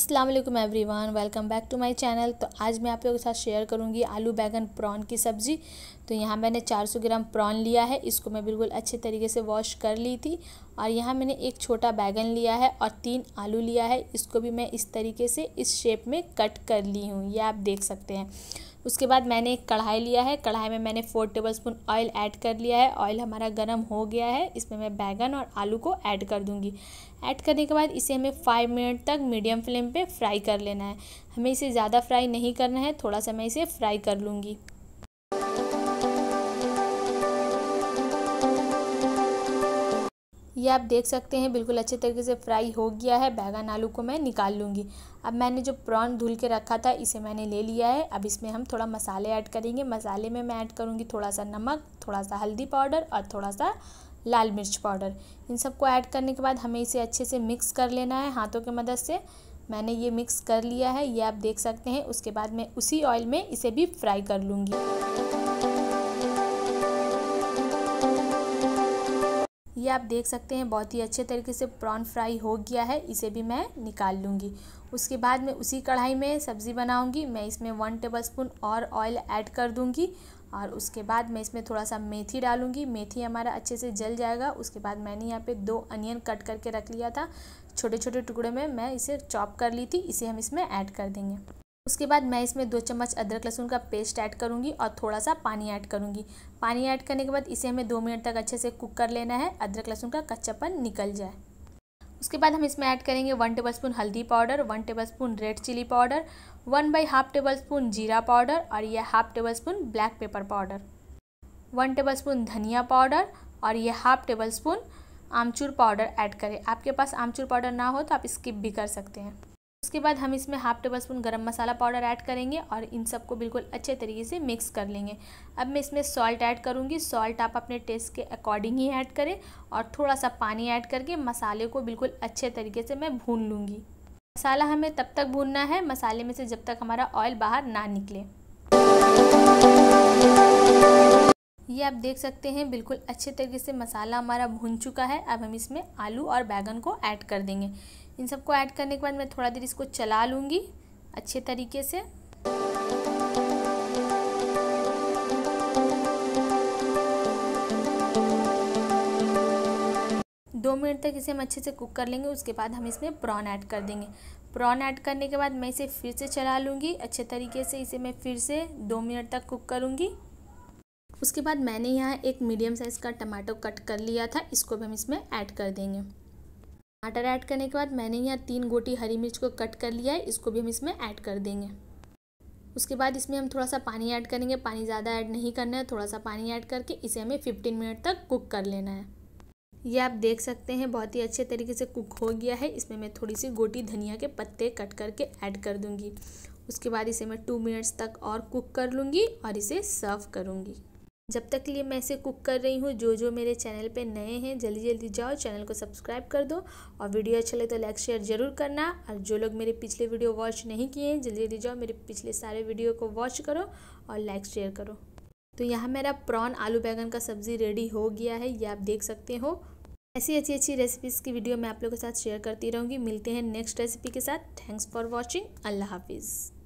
अस्सलाम वालेकुम everyone welcome back to my channel तो आज मैं आप लोगों के साथ शेयर करूंगी आलू बैगन प्रॉन की सब्ज़ी तो यहाँ मैंने 400 ग्राम प्रॉन लिया है इसको मैं बिल्कुल अच्छे तरीके से वॉश कर ली थी और यहाँ मैंने एक छोटा बैगन लिया है और तीन आलू लिया है इसको भी मैं इस तरीके से इस शेप में कट कर ली हूँ ये आप देख सकते हैं उसके बाद मैंने एक कढ़ाई लिया है कढ़ाई में मैंने four tablespoon oil add कर लिया है ऑयल हमारा गर्म हो गया है इसमें मैं बैगन और आलू को ऐड कर दूँगी ऐड करने के बाद इसे हमें फाइव मिनट तक मीडियम फ्लेम पे फ्राई कर लेना है हमें इसे ज़्यादा फ्राई नहीं करना है थोड़ा सा मैं इसे फ्राई कर लूँगी ये आप देख सकते हैं बिल्कुल अच्छे तरीके से फ्राई हो गया है बैगन आलू को मैं निकाल लूँगी अब मैंने जो प्रॉन धुल के रखा था इसे मैंने ले लिया है अब इसमें हम थोड़ा मसाले ऐड करेंगे मसाले में मैं ऐड करूँगी थोड़ा सा नमक थोड़ा सा हल्दी पाउडर और थोड़ा सा लाल मिर्च पाउडर इन सबको ऐड करने के बाद हमें इसे अच्छे से मिक्स कर लेना है हाथों की मदद से मैंने ये मिक्स कर लिया है ये आप देख सकते हैं उसके बाद मैं उसी ऑयल में इसे भी फ्राई कर लूँगी आप देख सकते हैं बहुत ही अच्छे तरीके से प्रॉन फ्राई हो गया है इसे भी मैं निकाल लूँगी उसके बाद मैं उसी कढ़ाई में सब्ज़ी बनाऊँगी मैं इसमें वन टेबल स्पून और ऑयल ऐड कर दूँगी और उसके बाद मैं इसमें थोड़ा सा मेथी डालूंगी मेथी हमारा अच्छे से जल जाएगा उसके बाद मैंने यहाँ पे दो अनियन कट करके रख लिया था छोटे छोटे टुकड़े में मैं इसे चॉप कर ली थी इसे हम इसमें ऐड कर देंगे उसके बाद मैं इसमें दो चम्मच अदरक लहसुन का पेस्ट ऐड करूँगी और थोड़ा सा पानी ऐड करूँगी पानी ऐड करने के बाद इसे हमें दो मिनट तक अच्छे से कुक कर लेना है अदरक लहसुन का कच्चापन निकल जाए उसके बाद हम इसमें ऐड करेंगे वन टेबल स्पून हल्दी powder one tablespoon red chilli powder one by half tablespoon जीरा पाउडर और यह half tablespoon black pepper powder one tablespoon धनिया पाउडर और यह हाफ टेबल स्पून आमचूर पाउडर ऐड करें आपके पास आमचूर पाउडर ना हो तो आप स्किप भी कर सकते हैं उसके बाद हम इसमें हाफ टेबल स्पून गर्म मसाला पाउडर ऐड करेंगे और इन सबको बिल्कुल अच्छे तरीके से मिक्स कर लेंगे अब मैं इसमें सॉल्ट ऐड करूँगी सॉल्ट आप अपने टेस्ट के अकॉर्डिंग ही ऐड करें और थोड़ा सा पानी ऐड करके मसाले को बिल्कुल अच्छे तरीके से मैं भून लूँगी मसाला हमें तब तक भूनना है मसाले में से जब तक हमारा ऑयल बाहर ना निकले ये आप देख सकते हैं बिल्कुल अच्छे तरीके से मसाला हमारा भून चुका है अब हम इसमें आलू और बैगन को ऐड कर देंगे इन सबको ऐड करने के बाद मैं थोड़ा देर इसको चला लूँगी अच्छे तरीके से दो मिनट तक इसे हम अच्छे से कुक कर लेंगे उसके बाद हम इसमें प्रॉन ऐड कर देंगे प्रॉन ऐड करने के बाद मैं इसे फिर से चला लूँगी अच्छे तरीके से इसे मैं फिर से दो मिनट तक कुक करूँगी उसके बाद मैंने यहाँ एक मीडियम साइज़ का टमाटो कट कर लिया था इसको भी हम इसमें ऐड कर देंगे टमाटर ऐड करने के बाद मैंने यहाँ तीन गोटी हरी मिर्च को कट कर लिया है इसको भी हम इसमें ऐड कर देंगे उसके बाद इसमें हम थोड़ा सा पानी ऐड करेंगे पानी ज़्यादा ऐड नहीं करना है थोड़ा सा पानी ऐड करके इसे हमें फिफ्टीन मिनट तक कुक कर लेना है ये आप देख सकते हैं बहुत ही अच्छे तरीके से कुक हो गया है इसमें मैं थोड़ी सी गोटी धनिया के पत्ते कट करके ऐड कर दूंगी उसके बाद इसे मैं टू मिनट्स तक और कुक कर लूँगी और इसे सर्व करूँगी जब तक लिए मैं इसे कुक कर रही हूँ जो जो मेरे चैनल पे नए हैं जल्दी जल्दी जाओ चैनल को सब्सक्राइब कर दो और वीडियो अच्छा लगे तो लाइक शेयर ज़रूर करना और जो लोग मेरे पिछले वीडियो वॉच नहीं किए हैं जल्दी जल्दी जाओ मेरे पिछले सारे वीडियो को वॉच करो और लाइक शेयर करो तो यहाँ मेरा प्रॉन आलू बैगन का सब्ज़ी रेडी हो गया है ये आप देख सकते हो ऐसी अच्छी अच्छी रेसिपीज़ की वीडियो मैं आप लोगों के साथ शेयर करती रहूँगी मिलते हैं नेक्स्ट रेसिपी के साथ थैंक्स फॉर वॉचिंग अल्लाह हाफिज़